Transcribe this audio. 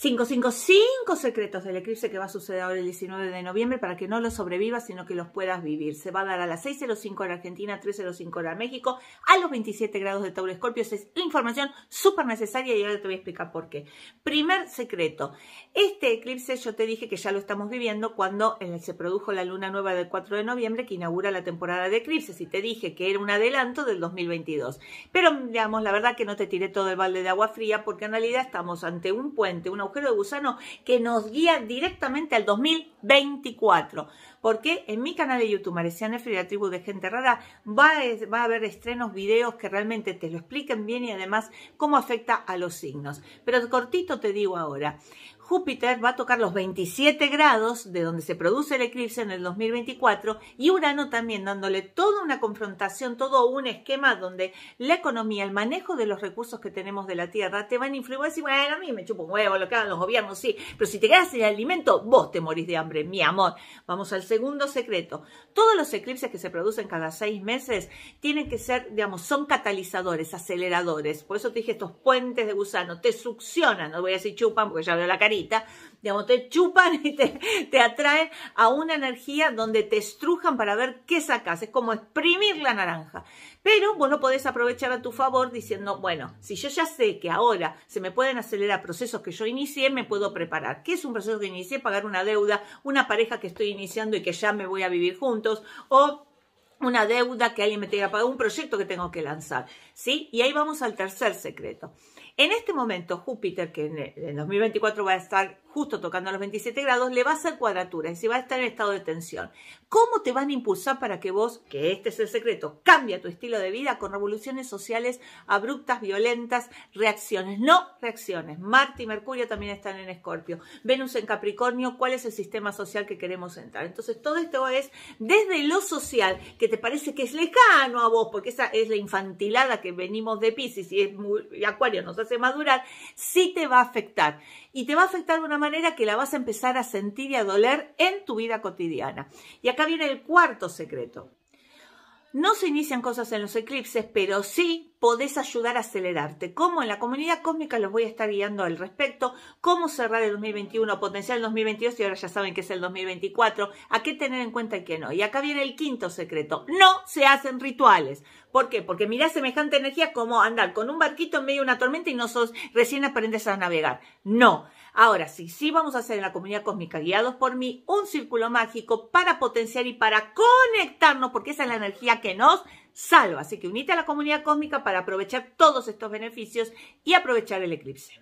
555 secretos del eclipse que va a suceder ahora el 19 de noviembre para que no lo sobrevivas, sino que los puedas vivir. Se va a dar a las 6.05 en Argentina, 3.05 en México, a los 27 grados de Tauro Escorpio. Es información súper necesaria y ahora te voy a explicar por qué. Primer secreto. Este eclipse yo te dije que ya lo estamos viviendo cuando eh, se produjo la luna nueva del 4 de noviembre que inaugura la temporada de eclipses y te dije que era un adelanto del 2022. Pero digamos, la verdad que no te tiré todo el balde de agua fría porque en realidad estamos ante un puente, una de gusano que nos guía directamente al 2024. Porque en mi canal de YouTube, Mariciana de la tribu de gente rara, va a, va a haber estrenos, videos que realmente te lo expliquen bien y además cómo afecta a los signos. Pero cortito te digo ahora, Júpiter va a tocar los 27 grados de donde se produce el eclipse en el 2024 y Urano también dándole toda una confrontación, todo un esquema donde la economía, el manejo de los recursos que tenemos de la Tierra te van a influir. Vos bueno, a mí me chupa un huevo lo que hagan los gobiernos, sí, pero si te quedas sin alimento, vos te morís de hambre, mi amor. Vamos al segundo secreto. Todos los eclipses que se producen cada seis meses tienen que ser, digamos, son catalizadores, aceleradores. Por eso te dije, estos puentes de gusano te succionan, no voy a decir chupan porque ya veo la carita digamos, te chupan y te, te atraen a una energía donde te estrujan para ver qué sacas, es como exprimir la naranja. Pero vos no podés aprovechar a tu favor diciendo, bueno, si yo ya sé que ahora se me pueden acelerar procesos que yo inicié, me puedo preparar. ¿Qué es un proceso que inicié? Pagar una deuda, una pareja que estoy iniciando y que ya me voy a vivir juntos, o una deuda que alguien me tenga que pagar, un proyecto que tengo que lanzar, ¿sí? Y ahí vamos al tercer secreto. En este momento, Júpiter, que en 2024 va a estar justo tocando los 27 grados, le va a hacer cuadratura, y decir, va a estar en estado de tensión. ¿Cómo te van a impulsar para que vos, que este es el secreto, cambie tu estilo de vida con revoluciones sociales abruptas, violentas, reacciones? No reacciones. Marte y Mercurio también están en Escorpio. Venus en Capricornio, ¿cuál es el sistema social que queremos entrar? Entonces, todo esto es desde lo social, que te parece que es lejano a vos, porque esa es la infantilada que venimos de Pisces y, es y Acuario nos hace madurar, sí te va a afectar. Y te va a afectar de una manera manera que la vas a empezar a sentir y a doler en tu vida cotidiana. Y acá viene el cuarto secreto. No se inician cosas en los eclipses, pero sí podés ayudar a acelerarte. ¿Cómo? En la comunidad cósmica los voy a estar guiando al respecto. ¿Cómo cerrar el 2021, potenciar el 2022 y ahora ya saben que es el 2024? ¿A qué tener en cuenta y qué no? Y acá viene el quinto secreto. No se hacen rituales. ¿Por qué? Porque mirá semejante energía como andar con un barquito en medio de una tormenta y no sos recién aprendes a navegar. No. Ahora sí, sí vamos a hacer en la comunidad cósmica, guiados por mí, un círculo mágico para potenciar y para conectarnos, porque esa es la energía que nos salva. Así que unite a la comunidad cósmica para aprovechar todos estos beneficios y aprovechar el eclipse.